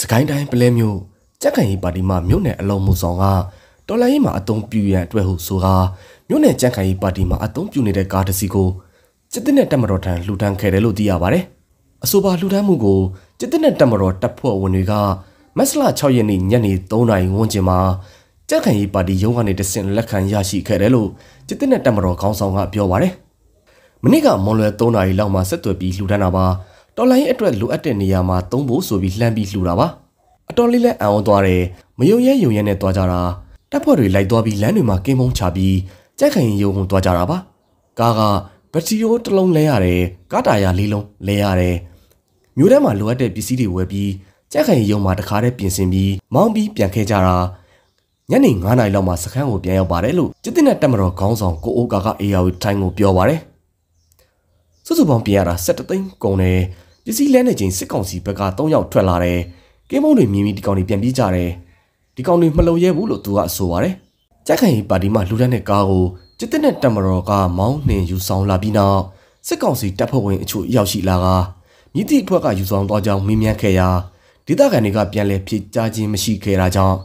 စကိုင်းတိုင်းပလဲမြို့ကြက်ကန်ရေးပါတီမှမြို့နယ်အလုံးမှုဆောင်ကတော်လိုင်းရေးမှာအသုံးပြုရန်အတွက်ဟုဆိုကာမြို့နယ်ကြက်ကန်ရေးပါတီမှအသုံးပြုနေတဲ့ကားတစ်စီးကိုစစ်တပ်နဲ့တပ်မတော်ထံလှူဒန်းခဲ့တယ်လို့သိရပါတယ်။အဆိုပါလှူဒန်းမှုကိုစစ်တပ်နဲ့တပ်မတော်တပ်ဖွဲ့ဝင်တွေက မက်စလာ6ရက်နေ့ညနေ3နာရီဝန်းကျင်မှာကြက်ခံရေးပါတီရုံးကနေတဆင့်လက်ခံရရှိခဲ့တယ်လို့စစ်တပ်နဲ့တပ်မတော်ခေါင်းဆောင်ကပြောပါတယ်။မနေ့ကမွန်လွယ်3နာရီလောက်မှာဆက်သွယ်ပြီးလှူဒန်းတာပါ။တော်လိုင်းအတွက်လိုအပ်တဲ့နေရာမှာသုံးဖို့ဆိုပြီးလှမ်းပြီးလှူတာပါအတော်လေးလက်အံ့ဩသွားတယ်မယုံရဲယုံရဲနဲ့သွားကြတာတပ်ဖွဲ့တွေလိုက်သွားပြီးလမ်းတွေမှာကင်းပုံးချပြီးကြက်ခိုင်ရုံုံသွားကြတာပါကားကဘက်ထရီယိုတစ်လုံးလဲရတယ်ကားတာယာလေးလုံးလဲရတယ်မြို့ထဲမှာလိုအပ်တဲ့ပစ္စည်းတွေဝယ်ပြီးကြက်ခိုင်ရုံမှာတခါတည်းပြင်ဆင်ပြီးမောင်းပြီးပြန်ခဲ့ကြတာညနေ9:00နာရီလောက်မှာစခန်းကိုပြန်ရောက်ပါတယ်လို့စစ်တပ်နဲ့တပ်မတော်ခေါင်းဆောင်ကိုအိုကာကအေယာဝီတိုင်းကိုပြောပါတယ်စုစုပေါင်းပြန်ရတာ7သိန်းကုန်တယ်ပစ္စည်းလဲနေချိန်စစ်ကောင်စီဘက်က၃ယောက်ထွက်လာတယ်ကင်းမုံတွေမြင်ပြီးဒီကောင်တွေပြန်ပြေးကြတယ်ဒီကောင်တွေမလုံရဲဘူးလို့သူကဆိုပါတယ်ကြက်ခိုင်ပါတီမှလူလက်နဲ့ကားကိုစစ်တပ်နဲ့တမတော်ကမောင်းနှင်ယူဆောင်လာပြီးနောက်စစ်ကောင်စီတပ်ဖွဲ့ဝင်အချို့ရောက်ရှိလာကမြစ်တီအဖွဲ့ကယူဆောင်သွားကြောင်းမေးမြန်းခဲ့ရာဒေသခံတွေကပြန်လည်ဖြေကြားခြင်းမရှိခဲ့တာကြောင့်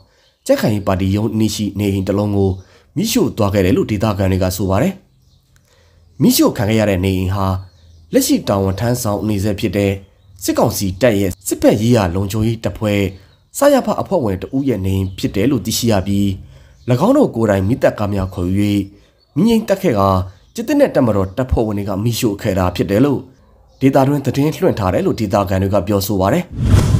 ကြက်ခိုင်ပါတီရုံးနေရှိနေဟင်တလုံးကိုမိရှို့သွားခဲ့တယ်လို့ဒေသခံတွေကဆိုပါတယ်မိရှို့ခံခဲ့ရတဲ့နေဟင်ဟာလက်ရှိတာဝန်ထမ်းဆောင်အနေဆက်ဖြစ်တဲ့စစ်ကောင်စီတပ်ရဲ့စစ်ဘက်ရေးရာလုံခြုံရေးတပ်ဖွဲ့စရဖအဖွဲ့ဝင်တဦးရဲ့နေဖြစ်တယ်လို့သိရှိရပြီး၎င်းတို့ကိုယ်တိုင်မိသက်ကားများခေါ်ယူ၍မိငိမ့်တက်ခဲ့ကစစ်တပ်နဲ့တပ်မတော်တပ်ဖွဲ့ဝင်တွေကမိရှို့ခဲ့တာဖြစ်တယ်လို့ဒေတာတွင်သတင်းလွှင့်ထားတယ်လို့ဒေတာကန်တွေကပြောဆိုပါတယ်။